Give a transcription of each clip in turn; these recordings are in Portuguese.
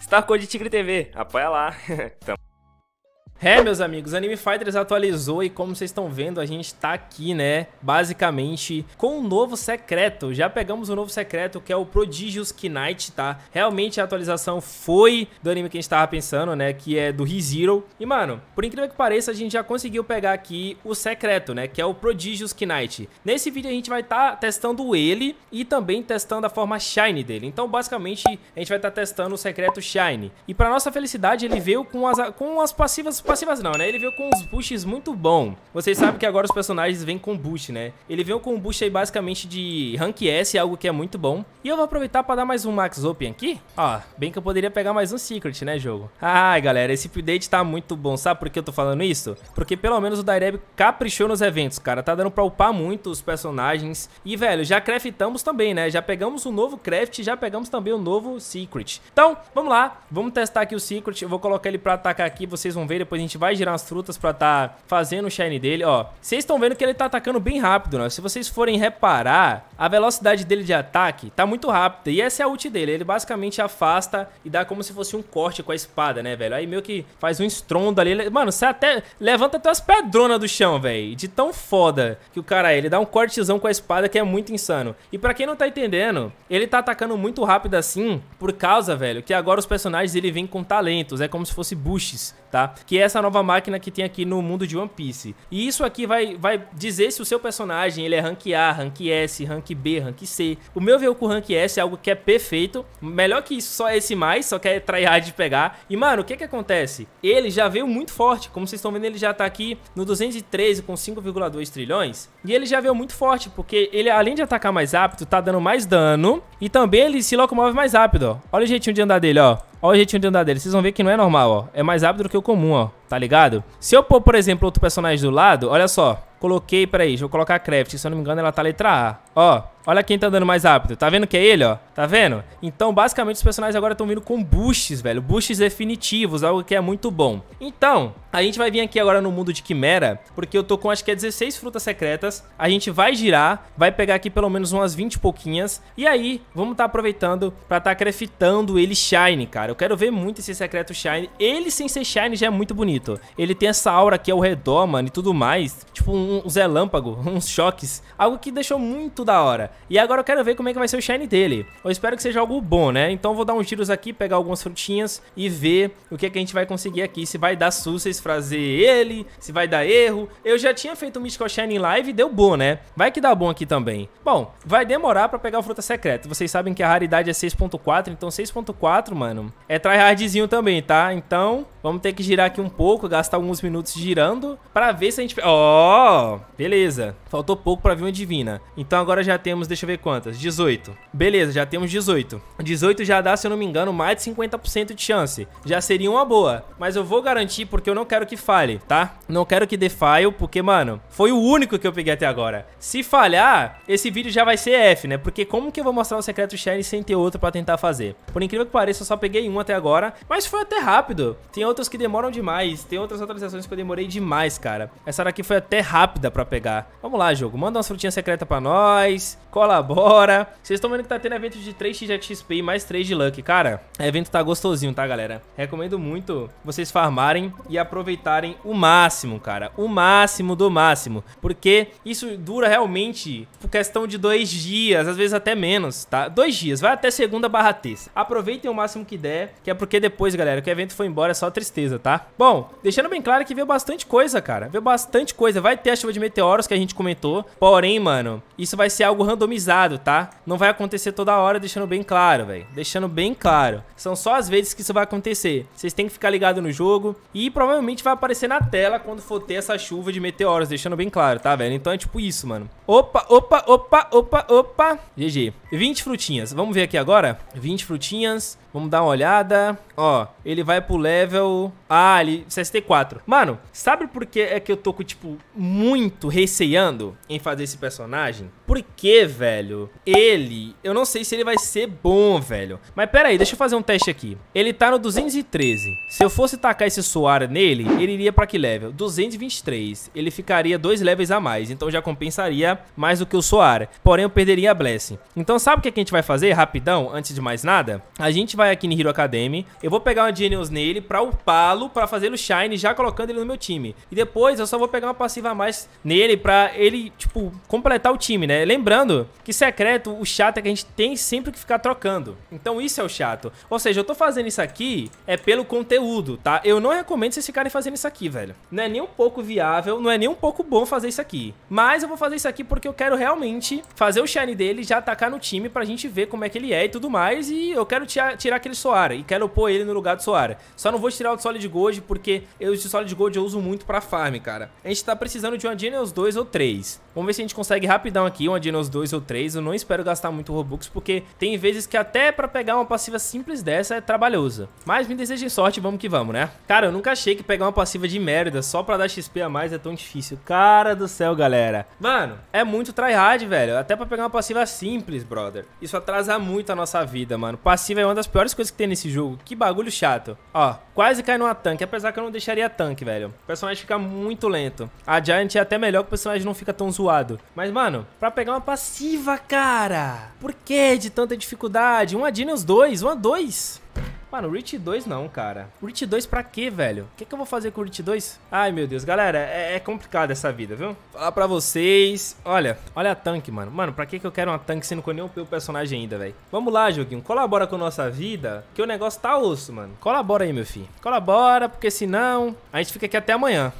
Star tá Code Tigre TV, apoia lá. É, meus amigos, Anime Fighters atualizou e como vocês estão vendo, a gente tá aqui, né, basicamente com um novo secreto. Já pegamos o um novo secreto, que é o Prodigious Knight, tá? Realmente a atualização foi do anime que a gente tava pensando, né, que é do ReZero. E, mano, por incrível que pareça, a gente já conseguiu pegar aqui o secreto, né, que é o Prodigious Knight. Nesse vídeo a gente vai estar tá testando ele e também testando a forma Shine dele. Então, basicamente, a gente vai estar tá testando o secreto Shine. E pra nossa felicidade, ele veio com as, com as passivas Passivas tipo não, né? Ele veio com uns boosts muito bom. Vocês sabem que agora os personagens vêm com boost, né? Ele veio com um boost aí basicamente de rank S, algo que é muito bom. E eu vou aproveitar pra dar mais um Max Open aqui. Ó, bem que eu poderia pegar mais um Secret, né, jogo? Ai, galera, esse update tá muito bom. Sabe por que eu tô falando isso? Porque pelo menos o Daireb caprichou nos eventos, cara. Tá dando pra upar muito os personagens. E, velho, já craftamos também, né? Já pegamos o um novo craft e já pegamos também o um novo Secret. Então, vamos lá. Vamos testar aqui o Secret. Eu vou colocar ele pra atacar aqui. Vocês vão ver depois a gente vai girar as frutas pra tá fazendo o shine dele, ó. Vocês estão vendo que ele tá atacando bem rápido, né? Se vocês forem reparar, a velocidade dele de ataque tá muito rápida. E essa é a ult dele, ele basicamente afasta e dá como se fosse um corte com a espada, né, velho? Aí meio que faz um estrondo ali. Mano, você até levanta até as pedronas do chão, velho. De tão foda que o cara é. Ele dá um cortezão com a espada que é muito insano. E pra quem não tá entendendo, ele tá atacando muito rápido assim por causa, velho, que agora os personagens ele vem com talentos. É como se fosse buches tá? Que é essa nova máquina que tem aqui no mundo de One Piece. E isso aqui vai, vai dizer se o seu personagem ele é rank A, rank S, rank B, rank C. O meu veio com rank S é algo que é perfeito. Melhor que isso, só esse mais, só que é tryhard de pegar. E, mano, o que que acontece? Ele já veio muito forte. Como vocês estão vendo, ele já tá aqui no 213 com 5,2 trilhões. E ele já veio muito forte, porque ele, além de atacar mais rápido, tá dando mais dano. E também ele se locomove mais rápido, ó. Olha o jeitinho de andar dele, ó. Olha o jeitinho de andar dele. Vocês vão ver que não é normal, ó. É mais rápido do que o comum, ó. Tá ligado? Se eu pôr, por exemplo, outro personagem do lado, olha só. Coloquei, peraí, deixa eu colocar a Craft. Se eu não me engano, ela tá letra A. Ó, Olha quem tá andando mais rápido. Tá vendo que é ele, ó? Tá vendo? Então, basicamente, os personagens agora estão vindo com boosts, velho. Boosts definitivos, algo que é muito bom. Então, a gente vai vir aqui agora no mundo de Quimera, porque eu tô com acho que é 16 frutas secretas. A gente vai girar, vai pegar aqui pelo menos umas 20 e pouquinhas. E aí, vamos tá aproveitando pra tá craftando ele Shine, cara. Eu quero ver muito esse secreto Shine. Ele sem ser Shine já é muito bonito. Ele tem essa aura aqui ao redor, mano, e tudo mais. Tipo um, um uns choques. Algo que deixou muito da hora. E agora eu quero ver como é que vai ser o shine dele. Eu espero que seja algo bom, né? Então vou dar uns tiros aqui, pegar algumas frutinhas e ver o que é que a gente vai conseguir aqui. Se vai dar sucesso fazer ele, se vai dar erro. Eu já tinha feito o Mystical Shine em live e deu bom, né? Vai que dá bom aqui também. Bom, vai demorar pra pegar o Fruta Secreta. Vocês sabem que a raridade é 6.4, então 6.4, mano, é tryhardzinho também, tá? Então, vamos ter que girar aqui um pouco, gastar alguns minutos girando pra ver se a gente... Ó, oh, beleza. Faltou pouco pra vir uma Divina. Então agora já temos temos, deixa eu ver quantas, 18. Beleza, já temos 18. 18 já dá, se eu não me engano, mais de 50% de chance. Já seria uma boa, mas eu vou garantir porque eu não quero que falhe, tá? Não quero que dê porque, mano, foi o único que eu peguei até agora. Se falhar, esse vídeo já vai ser F, né? Porque como que eu vou mostrar um secreto shiny sem ter outro pra tentar fazer? Por incrível que pareça, eu só peguei um até agora, mas foi até rápido. Tem outros que demoram demais, tem outras atualizações que eu demorei demais, cara. Essa daqui foi até rápida pra pegar. Vamos lá, jogo, manda umas frutinhas secretas pra nós colabora. Vocês estão vendo que tá tendo evento de 3 XP e mais 3 de Luck. Cara, o evento tá gostosinho, tá, galera? Recomendo muito vocês farmarem e aproveitarem o máximo, cara. O máximo do máximo. Porque isso dura realmente por questão de dois dias, às vezes até menos, tá? Dois dias, vai até segunda barra terça. Aproveitem o máximo que der, que é porque depois, galera, que o evento foi embora é só tristeza, tá? Bom, deixando bem claro que veio bastante coisa, cara. Veio bastante coisa. Vai ter a chuva de meteoros que a gente comentou. Porém, mano, isso vai ser algo random randomizado, tá? Não vai acontecer toda hora, deixando bem claro, velho. Deixando bem claro. São só as vezes que isso vai acontecer. Vocês têm que ficar ligado no jogo e provavelmente vai aparecer na tela quando for ter essa chuva de meteoros, deixando bem claro, tá, velho? Então é tipo isso, mano. Opa, opa, opa, opa, opa. GG. 20 frutinhas. Vamos ver aqui agora? 20 frutinhas. Vamos dar uma olhada. Ó, ele vai pro level. Ah, ali, 64. Mano, sabe por que é que eu tô, tipo, muito receando em fazer esse personagem? Porque, velho, ele. Eu não sei se ele vai ser bom, velho. Mas pera aí, deixa eu fazer um teste aqui. Ele tá no 213. Se eu fosse tacar esse suar nele, ele iria pra que level? 223. Ele ficaria dois levels a mais. Então já compensaria mais do que o suar. Porém, eu perderia a Blessing. Então, sabe o que, é que a gente vai fazer rapidão, antes de mais nada? A gente vai aqui no Hero Academy. Eu vou pegar uma Genius nele pra upá-lo, pra fazê-lo Shine, já colocando ele no meu time. E depois eu só vou pegar uma passiva a mais nele pra ele, tipo, completar o time, né? Lembrando que secreto, o chato é que a gente tem sempre que ficar trocando. Então isso é o chato. Ou seja, eu tô fazendo isso aqui é pelo conteúdo, tá? Eu não recomendo vocês ficarem fazendo isso aqui, velho. Não é nem um pouco viável, não é nem um pouco bom fazer isso aqui. Mas eu vou fazer isso aqui porque eu quero realmente fazer o Shine dele já atacar no time pra gente ver como é que ele é e tudo mais. E eu quero tirar, tirar aquele Soara e quero pôr ele ele no lugar do Soara. Só não vou tirar o de Solid Gold porque eu, de Solid Gold eu uso muito pra farm, cara. A gente tá precisando de uma Genius 2 ou 3. Vamos ver se a gente consegue rapidão aqui uma Genius 2 ou 3. Eu não espero gastar muito Robux porque tem vezes que até pra pegar uma passiva simples dessa é trabalhosa. Mas me desejem sorte, vamos que vamos, né? Cara, eu nunca achei que pegar uma passiva de merda só pra dar XP a mais é tão difícil. Cara do céu, galera. Mano, é muito tryhard, velho. Até pra pegar uma passiva simples, brother. Isso atrasa muito a nossa vida, mano. Passiva é uma das piores coisas que tem nesse jogo. Que barulho bagulho chato. Ó, quase cai numa tanque, apesar que eu não deixaria tanque, velho. O personagem fica muito lento. A Giant é até melhor que o personagem não fica tão zoado. Mas, mano, pra pegar uma passiva, cara... Por que de tanta dificuldade? Uma Dina 2, os dois, uma dois... Mano, Reach 2 não, cara. Reach 2 pra quê, velho? O que, que, eu vou fazer com o Reach 2? Ai, meu Deus. Galera, é, é essa vida, viu? Falar pra vocês... Olha, olha a tanque, mano. Mano, pra que, que eu quero uma tanque sendo que eu personagem ainda, velho? Vamos lá, joguinho. Colabora com nossa vida, que o negócio tá osso, mano. Colabora aí, meu filho. Colabora, porque senão a gente fica aqui até amanhã.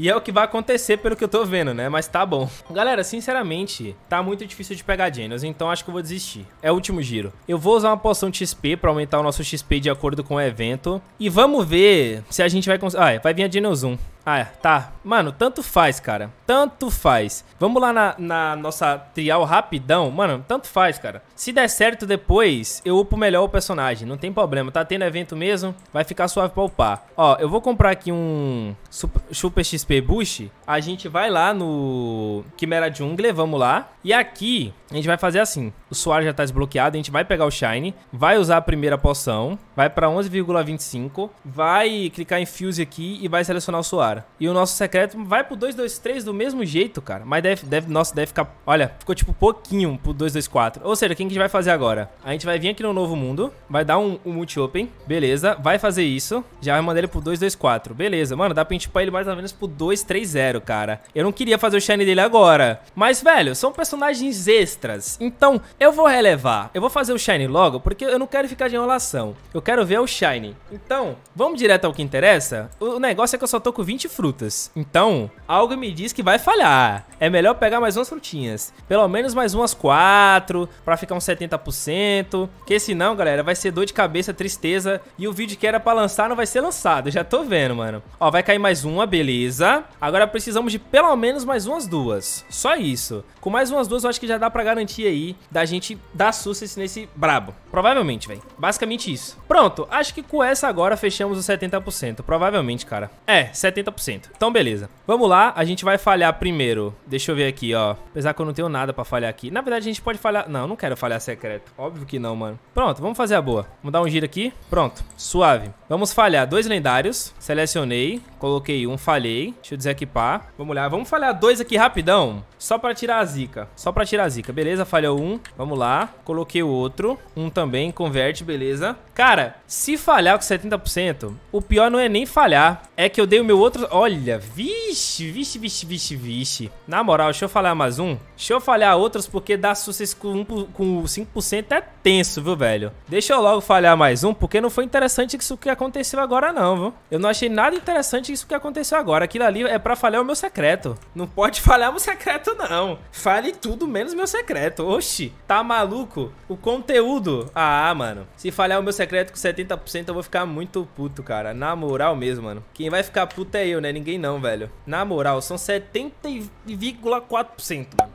E é o que vai acontecer pelo que eu tô vendo, né? Mas tá bom. Galera, sinceramente, tá muito difícil de pegar Genius, então acho que eu vou desistir. É o último giro. Eu vou usar uma poção de XP pra aumentar o nosso XP de acordo com o evento. E vamos ver se a gente vai conseguir... Ah, é, vai vir a Genius 1. Ah, é. tá. Mano, tanto faz, cara. Tanto faz. Vamos lá na, na, nossa trial rapidão. Mano, tanto faz, cara. Se der certo depois, eu upo melhor o personagem. Não tem problema. Tá tendo evento mesmo, vai ficar suave pra upar. Ó, eu vou comprar aqui um Super, Super XP Boost. A gente vai lá no Quimera Jungle, vamos lá. E aqui, a gente vai fazer assim. O Suar já tá desbloqueado, a gente vai pegar o Shine. Vai usar a primeira poção vai para 11,25, vai clicar em Fuse aqui e vai selecionar o Soar. E o nosso secreto vai pro 223 do mesmo jeito, cara. Mas deve, deve, nossa, deve ficar, olha, ficou tipo pouquinho pro 224. Ou seja, o que a gente vai fazer agora? A gente vai vir aqui no Novo Mundo, vai dar um, um multi-open, beleza, vai fazer isso, já vai mandar ele pro 224, beleza. Mano, dá pra gente pôr ele mais ou menos pro 230, cara. Eu não queria fazer o shine dele agora, mas, velho, são personagens extras. Então, eu vou relevar, eu vou fazer o shine logo, porque eu não quero ficar de enrolação. Eu quero ver é o Shiny. Então, vamos direto ao que interessa? O negócio é que eu só tô com 20 frutas. Então, algo me diz que vai falhar. É melhor pegar mais umas frutinhas. Pelo menos mais umas 4, pra ficar uns 70%. Que senão, galera, vai ser dor de cabeça, tristeza. E o vídeo que era pra lançar não vai ser lançado. já tô vendo, mano. Ó, vai cair mais uma, beleza. Agora precisamos de pelo menos mais umas duas. Só isso. Com mais umas duas, eu acho que já dá pra garantir aí da gente dar sucesso nesse brabo. Provavelmente, velho. Basicamente isso. Pronto. Pronto, acho que com essa agora fechamos os 70%, provavelmente, cara. É, 70%. Então, beleza. Vamos lá, a gente vai falhar primeiro. Deixa eu ver aqui, ó. Apesar que eu não tenho nada pra falhar aqui. Na verdade, a gente pode falhar... Não, não quero falhar secreto. Óbvio que não, mano. Pronto, vamos fazer a boa. Vamos dar um giro aqui. Pronto, suave. Vamos falhar dois lendários. Selecionei, coloquei um, falhei. Deixa eu desequipar. Vamos lá, vamos falhar dois aqui rapidão. Só pra tirar a zica. Só pra tirar a zica. Beleza, falhou um. Vamos lá. Coloquei o outro. Um também, converte, beleza. Cara, se falhar com 70%, o pior não é nem falhar. É que eu dei o meu outro... Olha, vixe, vixe, vixe, vixe, vixe. Na moral, deixa eu falhar mais um. Deixa eu falhar outros, porque dar sucesso com, um, com 5% é tenso, viu, velho? Deixa eu logo falhar mais um, porque não foi interessante isso que aconteceu agora, não, viu? Eu não achei nada interessante isso que aconteceu agora. Aquilo ali é pra falhar o meu secreto. Não pode falhar o meu secreto, não. Fale tudo menos meu secreto. Oxi, tá maluco? O conteúdo. Ah, mano. Se falhar o meu secreto com 70%, eu vou ficar muito puto, cara. Na moral mesmo, mano. Quem vai ficar puto é eu, né? Ninguém não, velho. Na moral, são 70,4%, mano.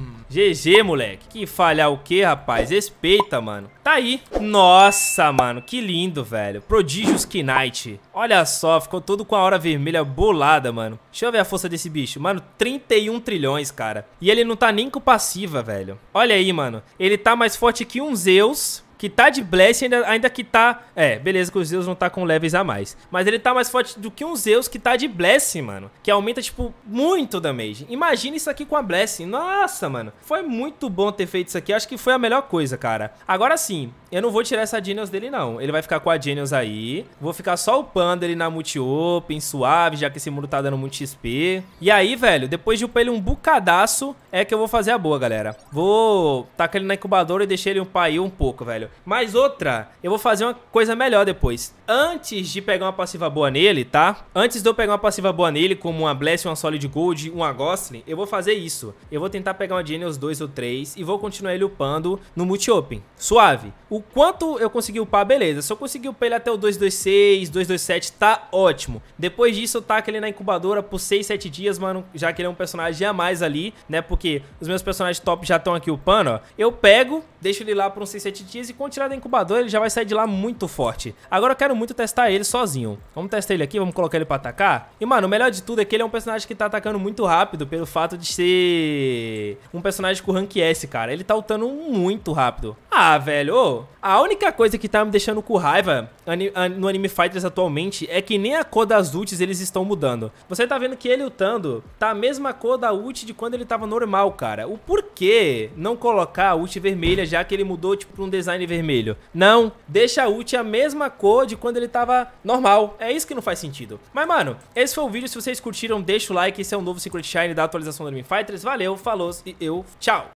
GG, moleque. Que falhar o quê, rapaz? Respeita, mano. Tá aí. Nossa, mano. Que lindo, velho. Prodigious Knight. Olha só, ficou todo com a hora vermelha bolada, mano. Deixa eu ver a força desse bicho. Mano, 31 trilhões, cara. E ele não tá nem com passiva, velho. Olha aí, mano. Ele tá mais forte que um Zeus que tá de bless ainda, ainda que tá. É, beleza que os Zeus não tá com levels a mais. Mas ele tá mais forte do que um Zeus que tá de bless mano. Que aumenta, tipo, muito damage. Imagina isso aqui com a bless Nossa, mano. Foi muito bom ter feito isso aqui. Acho que foi a melhor coisa, cara. Agora sim, eu não vou tirar essa Genius dele, não. Ele vai ficar com a Genius aí. Vou ficar só upando ele na multi-open, suave, já que esse muro tá dando muito XP. E aí, velho, depois de upar ele um bucadaço, é que eu vou fazer a boa, galera. Vou tacar ele na incubadora e deixar ele upar aí um pouco, velho. Mas outra, eu vou fazer uma coisa melhor depois. Antes de pegar uma passiva boa nele, tá? Antes de eu pegar uma passiva boa nele, como uma Bless, uma Solid Gold, uma Gosling, eu vou fazer isso. Eu vou tentar pegar uma Genius 2 ou 3 e vou continuar ele upando no multi-open. Suave. O quanto eu consegui upar, beleza. Se eu conseguir upar ele até o 226, 227, tá ótimo. Depois disso, eu taco ele na incubadora por 6, 7 dias, mano, já que ele é um personagem a mais ali, né? Porque os meus personagens top já estão aqui upando, ó. Eu pego, deixo ele lá por uns 6, 7 dias e quando tirar da incubadora, ele já vai sair de lá muito forte. Agora eu quero muito testar ele sozinho. Vamos testar ele aqui, vamos colocar ele pra atacar. E, mano, o melhor de tudo é que ele é um personagem que tá atacando muito rápido pelo fato de ser um personagem com rank S, cara. Ele tá lutando muito rápido. Ah, velho, a única coisa que tá me deixando com raiva no Anime Fighters atualmente é que nem a cor das ults eles estão mudando. Você tá vendo que ele lutando tá a mesma cor da ult de quando ele tava normal, cara. O porquê não colocar a ult vermelha já que ele mudou, tipo, pra um design vermelho? Não, deixa a ult a mesma cor de quando ele tava normal. É isso que não faz sentido. Mas, mano, esse foi o vídeo. Se vocês curtiram, deixa o like. Esse é o novo Secret Shine da atualização do Anime Fighters. Valeu, falou e eu, tchau.